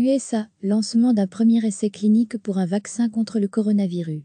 USA, lancement d'un premier essai clinique pour un vaccin contre le coronavirus.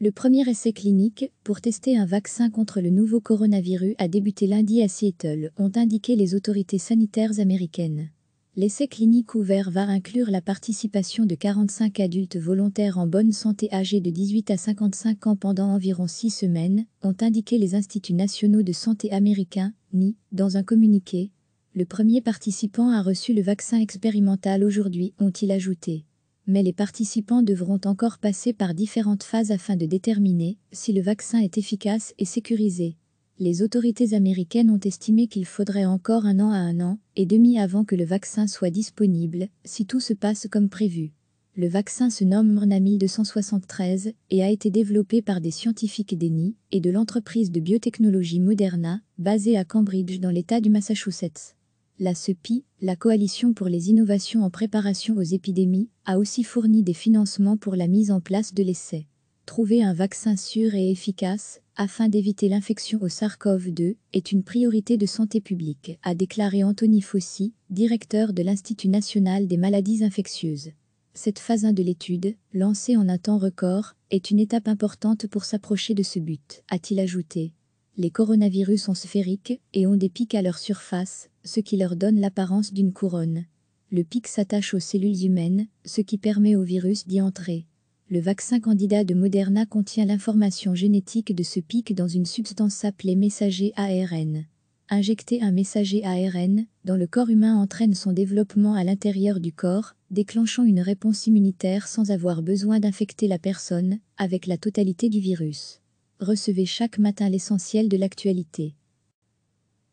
Le premier essai clinique pour tester un vaccin contre le nouveau coronavirus a débuté lundi à Seattle, ont indiqué les autorités sanitaires américaines. L'essai clinique ouvert va inclure la participation de 45 adultes volontaires en bonne santé âgés de 18 à 55 ans pendant environ 6 semaines, ont indiqué les instituts nationaux de santé américains, NI, dans un communiqué, le premier participant a reçu le vaccin expérimental aujourd'hui, ont-ils ajouté. Mais les participants devront encore passer par différentes phases afin de déterminer si le vaccin est efficace et sécurisé. Les autorités américaines ont estimé qu'il faudrait encore un an à un an et demi avant que le vaccin soit disponible, si tout se passe comme prévu. Le vaccin se nomme Mrnami 273 et a été développé par des scientifiques d'ENI et de l'entreprise de biotechnologie Moderna, basée à Cambridge dans l'État du Massachusetts. La CEPI, la Coalition pour les innovations en préparation aux épidémies, a aussi fourni des financements pour la mise en place de l'essai. Trouver un vaccin sûr et efficace afin d'éviter l'infection au SARS-CoV-2 est une priorité de santé publique, a déclaré Anthony Fossi, directeur de l'Institut national des maladies infectieuses. Cette phase 1 de l'étude, lancée en un temps record, est une étape importante pour s'approcher de ce but, a-t-il ajouté. Les coronavirus sont sphériques et ont des pics à leur surface, ce qui leur donne l'apparence d'une couronne. Le pic s'attache aux cellules humaines, ce qui permet au virus d'y entrer. Le vaccin candidat de Moderna contient l'information génétique de ce pic dans une substance appelée messager ARN. Injecter un messager ARN dans le corps humain entraîne son développement à l'intérieur du corps, déclenchant une réponse immunitaire sans avoir besoin d'infecter la personne avec la totalité du virus recevez chaque matin l'essentiel de l'actualité.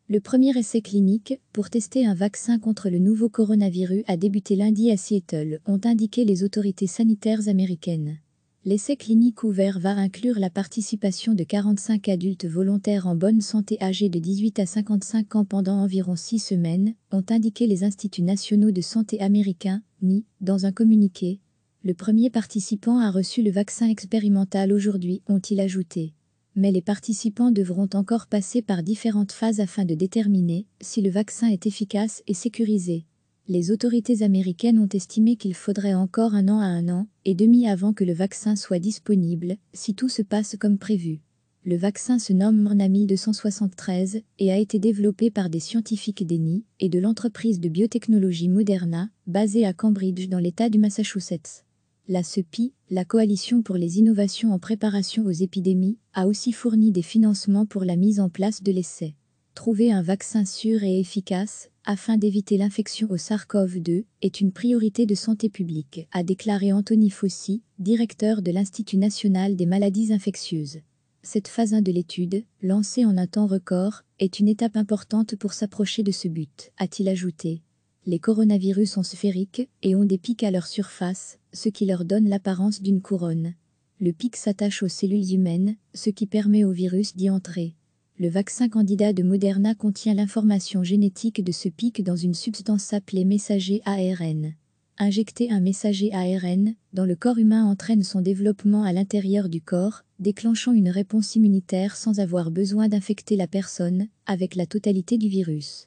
Le premier essai clinique pour tester un vaccin contre le nouveau coronavirus a débuté lundi à Seattle, ont indiqué les autorités sanitaires américaines. L'essai clinique ouvert va inclure la participation de 45 adultes volontaires en bonne santé âgés de 18 à 55 ans pendant environ 6 semaines, ont indiqué les instituts nationaux de santé américains, NI, dans un communiqué. Le premier participant a reçu le vaccin expérimental aujourd'hui, ont-ils ajouté mais les participants devront encore passer par différentes phases afin de déterminer si le vaccin est efficace et sécurisé. Les autorités américaines ont estimé qu'il faudrait encore un an à un an et demi avant que le vaccin soit disponible, si tout se passe comme prévu. Le vaccin se nomme Mornami 273 et a été développé par des scientifiques d'ENI e et de l'entreprise de biotechnologie Moderna, basée à Cambridge dans l'État du Massachusetts. La CEPI, la Coalition pour les innovations en préparation aux épidémies, a aussi fourni des financements pour la mise en place de l'essai. E Trouver un vaccin sûr et efficace afin d'éviter l'infection au SARS-CoV-2 est une priorité de santé publique, a déclaré Anthony Fossi, directeur de l'Institut national des maladies infectieuses. Cette phase 1 de l'étude, lancée en un temps record, est une étape importante pour s'approcher de ce but, a-t-il ajouté. Les coronavirus sont sphériques et ont des pics à leur surface, ce qui leur donne l'apparence d'une couronne. Le pic s'attache aux cellules humaines, ce qui permet au virus d'y entrer. Le vaccin candidat de Moderna contient l'information génétique de ce pic dans une substance appelée messager ARN. Injecter un messager ARN dans le corps humain entraîne son développement à l'intérieur du corps, déclenchant une réponse immunitaire sans avoir besoin d'infecter la personne avec la totalité du virus